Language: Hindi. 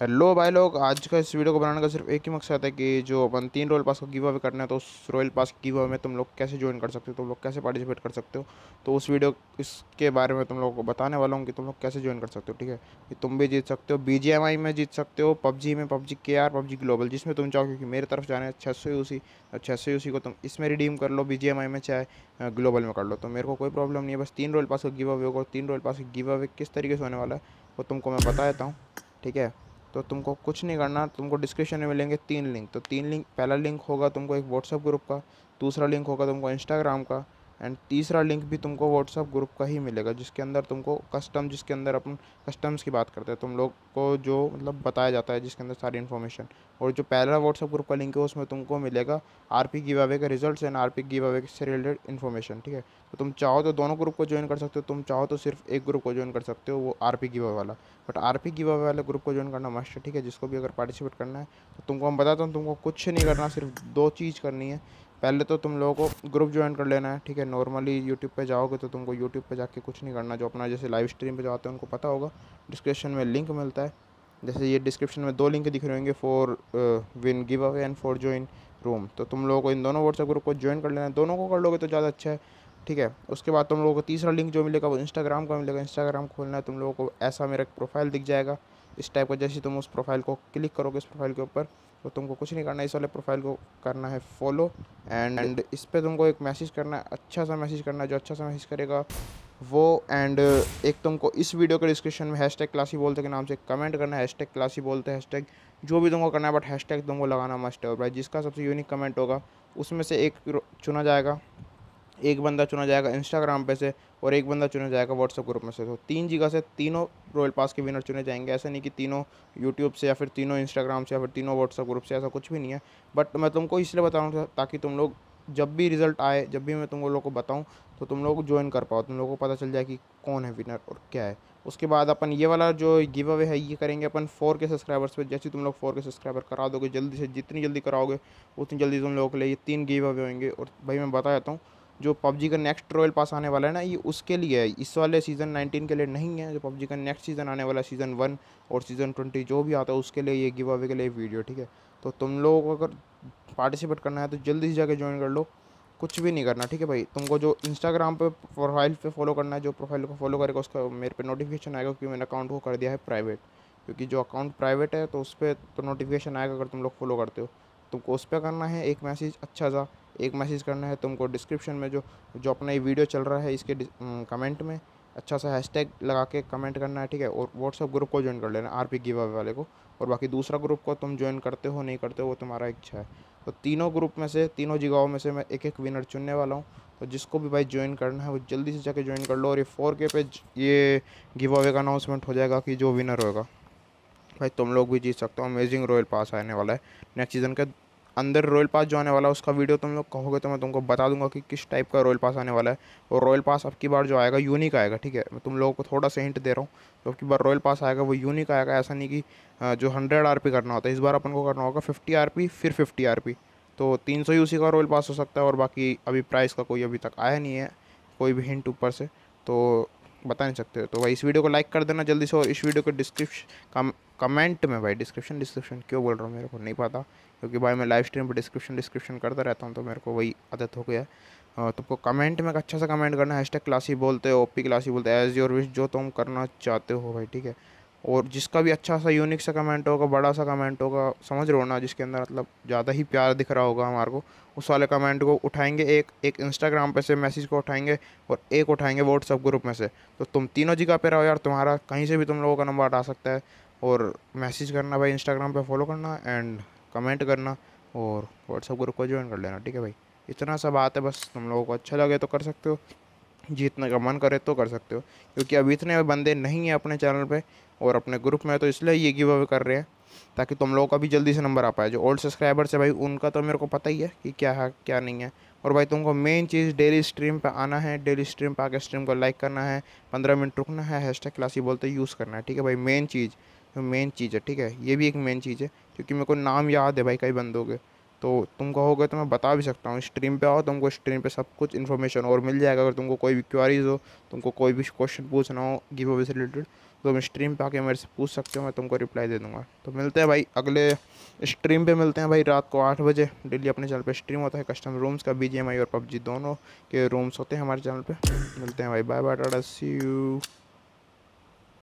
हेलो भाई लोग आज का इस वीडियो को बनाने का सिर्फ एक ही मकसद है कि जो अपन तीन रॉयल पास का गिव अवे करना है तो उस रॉयल पास गिव अवे में तुम लोग कैसे ज्वाइन कर सकते हो तुम लोग कैसे पार्टिसिपेट कर सकते हो तो उस वीडियो इसके बारे में तुम लोगों को बताने वाला हूँ कि तुम लोग कैसे ज्वाइन कर सकते हो ठीक है कि तुम भी जीत सकते हो बी में जीत सकते हो पबजी में पबजी के आर पबजी ग्लोबल जिसमें तुम चाहो क्योंकि मेरी तरफ जाना है छः सौ यूसी और छः सौ यूसी को तुम इसमें रिडीम कर लो बी में चाहे ग्लोबल में कर लो तो मेरे को कोई प्रॉब्लम नहीं है बस तीन रॉयल पास का गिव अवे को तीन रॉयल पास का गिव अवे किस तरीके से होने वाला है वो तुमको मैं बता देता हूँ ठीक है तो तुमको कुछ नहीं करना तुमको डिस्क्रिप्शन में मिलेंगे तीन लिंक तो तीन लिंक पहला लिंक होगा तुमको एक व्हाट्सअप ग्रुप का दूसरा लिंक होगा तुमको इंस्टाग्राम का एंड तीसरा लिंक भी तुमको व्हाट्सअप ग्रुप का ही मिलेगा जिसके अंदर तुमको कस्टम जिसके अंदर अपन कस्टम्स की बात करते हैं तुम लोग को जो मतलब बताया जाता है जिसके अंदर सारी इन्फॉर्मेशन और जो पहला व्हाट्सअप ग्रुप का लिंक है उसमें तुमको मिलेगा आर पी गिव अवे का result and R P give away से रिलेटेड इन्फॉर्मेशन ठीक है तो तुम चाहो तो दोनों ग्रुप को ज्वाइन कर सकते हो तुम चाहो तो सिर्फ एक ग्रुप को ज्वाइन कर सकते हो वो आर पी गिव अवे वाला but R P give away वाले ग्रुप को ज्वाइन करना मस्ट है ठीक है जिसको भी अगर पार्टिसिपेट करना है तो तुमको हम बताते हैं तुमको कुछ नहीं करना सिर्फ दो चीज़ करनी है पहले तो तुम लोगों को ग्रुप ज्वाइन कर लेना है ठीक है नॉर्मली यूट्यूब पे जाओगे तो तुमको यूट्यूब पे जाके कुछ नहीं करना जो अपना जैसे लाइव स्ट्रीम पे जाते हैं उनको पता होगा डिस्क्रिप्शन में लिंक मिलता है जैसे ये डिस्क्रिप्शन में दो लिंक दिख रहे होंगे for win give away and for join room तो तुम लोगों को इन दोनों व्हाट्सएप ग्रुप को ज्वाइन कर लेना है दोनों को कर लोगे तो ज़्यादा अच्छा है ठीक है उसके बाद तुम लोगों को तीसरा लिंक जो मिलेगा वो इंस्टाग्राम का मिलेगा इंस्टाग्राम खोलना है तुम लोगों को ऐसा मेरा प्रोफाइल दिख जाएगा इस टाइप का जैसे तुम उस प्रोफाइल को क्लिक करोगे इस प्रोफाइल के ऊपर तो तुमको कुछ नहीं करना इस वाले प्रोफाइल को करना है फॉलो एंड एंड इस पर तुमको एक मैसेज करना है अच्छा सा मैसेज करना है जो अच्छा सा मैसेज करेगा वो एंड एक तुमको इस वीडियो के डिस्क्रिप्शन में हैश टैग क्लासी बोलते के नाम से कमेंट करना है हैश टैग क्लासी बोलते हैश टैग जो भी तुमको करना है बट हैश टैग तुमको लगाना मस्ट है और भाई जिसका सबसे यूनिक कमेंट होगा उसमें से एक चुना जाएगा एक बंदा चुना जाएगा इंस्टाग्राम पे से और एक बंदा चुना जाएगा व्हाट्सअप ग्रुप में से तो तीन जगह से तीनों रॉयल पास के विनर चुने जाएंगे ऐसा नहीं कि तीनों यूट्यूब से या फिर तीनों इंस्टाग्राम से या फिर तीनों व्हाट्सअप ग्रुप से ऐसा कुछ भी नहीं है बट मैं तुमको इसलिए बताऊँ ताकि तुम लोग जब भी रिज़ल्ट आए जब भी मैं तुम लोग को बताऊँ तो तुम लोग ज्वाइन कर पाओ तुम लोगों को पता चल जाए कि कौन है विनर और क्या है उसके बाद अपन ये वाला जो गिव अवे है ये करेंगे अपन फोर के सब्सक्राइबर्स पे जैसे तुम लोग फोर के सब्सक्राइबर करा दोगे जल्दी से जितनी जल्दी कराओगे उतनी जल्दी तुम लोगों के लिए ये तीन गिव अवे होंगे और भाई मैं बता देता हूँ जो पबजी का नेक्स्ट रॉयल पास आने वाला है ना ये उसके लिए है इस वाले सीज़न नाइनटीन के लिए नहीं है जो पबजी का नेक्स्ट सीज़न आने वाला सीज़न वन और सीज़न ट्वेंटी जो भी आता है उसके लिए ये गिव अवे के लिए वीडियो ठीक है तो तुम लोगों को अगर पार्टिसिपेट करना है तो जल्दी से जाके ज्वाइन कर लो कुछ भी नहीं करना ठीक है भाई तुमको जो इंस्टाग्राम पर प्रोफाइल पर फॉलो करना है जो प्रोफाइल को फॉलो करेगा उसका मेरे पे नोटिफिकेशन आएगा क्योंकि मैंने अकाउंट को कर दिया है प्राइवेट क्योंकि जो अकाउंट प्राइवेट है तो उस पर तो नोटिफिकेशन आएगा अगर तुम लोग फॉलो करते हो तुमको उस पर करना है एक मैसेज अच्छा सा एक मैसेज करना है तुमको डिस्क्रिप्शन में जो जो अपना ये वीडियो चल रहा है इसके कमेंट में अच्छा सा हैशटैग लगा के कमेंट करना है ठीक है और व्हाट्सअप ग्रुप को ज्वाइन कर लेना आर पी गिव वाले को और बाकी दूसरा ग्रुप को तुम ज्वाइन करते हो नहीं करते हो वो तुम्हारा इच्छा है तो तीनों ग्रुप में से तीनों जगहों में से मैं एक एक विनर चुनने वाला हूँ तो जिसको भी भाई ज्वाइन करना है वो जल्दी से जाके ज्वाइन कर लो और ये फोर के पे ये गिव अवे का अनाउंसमेंट हो जाएगा कि जो विनर होगा भाई तुम लोग भी जीत सकते हो अमेजिंग रॉयल पास आने वाला है नेक्स्ट सीज़न के अंदर रॉयल पास जो आने वाला है उसका वीडियो तुम लोग कहोगे तो मैं तुमको बता दूंगा कि किस टाइप का रॉयल पास आने वाला है और रॉयल पास अब की बार जो आएगा यूनिक आएगा ठीक है मैं तुम लोगों को थोड़ा सा हिंट दे रहा हूँ तो अब की बार रॉयल पास आएगा वो यूनिक आएगा ऐसा नहीं कि जो हंड्रेड आर करना होता है इस बार अपन को करना होगा फिफ्टी आर फिर फिफ्टी आर तो तीन सौ यूसी का रॉयल पास हो सकता है और बाकी अभी प्राइस का कोई अभी तक आया नहीं है कोई भी हिंट ऊपर से तो बता नहीं सकते हो तो भाई इस वीडियो को लाइक कर देना जल्दी से और इस वीडियो को डिस्क्रिप्शन कमेंट में भाई डिस्क्रिप्शन डिस्क्रिप्शन क्यों बोल रहा हूँ मेरे को नहीं पता क्योंकि भाई मैं लाइव स्ट्रीम पर डिस्क्रिप्शन डिस्क्रिप्शन करता रहता हूँ तो मेरे को वही आदत हो गया है तुमको तो कमेंट में अच्छा सा कमेंट करना हैश टैग क्लासी बोलते हो ओ पी क्लासी बोलते हैं एज योर विश जो तुम करना चाहते हो भाई ठीक है और जिसका भी अच्छा सा यूनिक सा कमेंट होगा बड़ा सा कमेंट होगा समझ रहे हो ना जिसके अंदर मतलब ज़्यादा ही प्यार दिख रहा होगा हमारे को उस वाले कमेंट को उठाएंगे एक एक इंस्टाग्राम पे से मैसेज को उठाएंगे और एक उठाएंगे व्हाट्सअप ग्रुप में से तो तुम तीनों जगह पे रहो यार तुम्हारा कहीं से भी तुम लोगों का नंबर हटा सकता है और मैसेज करना भाई इंस्टाग्राम पर फॉलो करना एंड कमेंट करना और व्हाट्सअप ग्रुप को ज्वाइन कर लेना ठीक है भाई इतना सा बात है बस तुम लोगों को अच्छा लगे तो कर सकते हो जीतने का मन करे तो कर सकते हो क्योंकि अभी इतने बंदे नहीं हैं अपने चैनल पर और अपने ग्रुप में तो इसलिए ये गिव अवे कर रहे हैं ताकि तुम लोगों का भी जल्दी से नंबर आ पाए जो ओल्ड सब्सक्राइबर्स है भाई उनका तो मेरे को पता ही है कि क्या है क्या नहीं है और भाई तुमको मेन चीज़ डेली स्ट्रीम पे आना है डेली स्ट्रीम पे आके स्ट्रीम को लाइक करना है पंद्रह मिनट रुकना है हैश टैग क्लासी बोलते यूज़ करना है ठीक है भाई मेन चीज़ मेन चीज़ है ठीक है ये भी एक मेन चीज़ है क्योंकि मेरे को नाम याद है भाई कई बंदों के तो तुम कहोगे तो मैं बता भी सकता हूँ स्ट्रीम पे आओ तुमको स्ट्रीम पे सब कुछ इन्फॉर्मेशन और मिल जाएगा अगर तुमको कोई भी क्वारीज हो तुमको कोई भी क्वेश्चन पूछना हो गिव अवे से रिलेटेड तो तुम स्ट्रीम पे आके मेरे से पूछ सकते हो मैं तुमको रिप्लाई दे दूँगा तो मिलते हैं भाई अगले स्ट्रीम पे मिलते हैं भाई रात को आठ बजे डेली अपने चैनल पर स्ट्रीम होता है कस्टम रूम्स का बी और पबजी दोनों के रूम्स होते हैं हमारे चैनल पर मिलते हैं भाई bye bye tata see you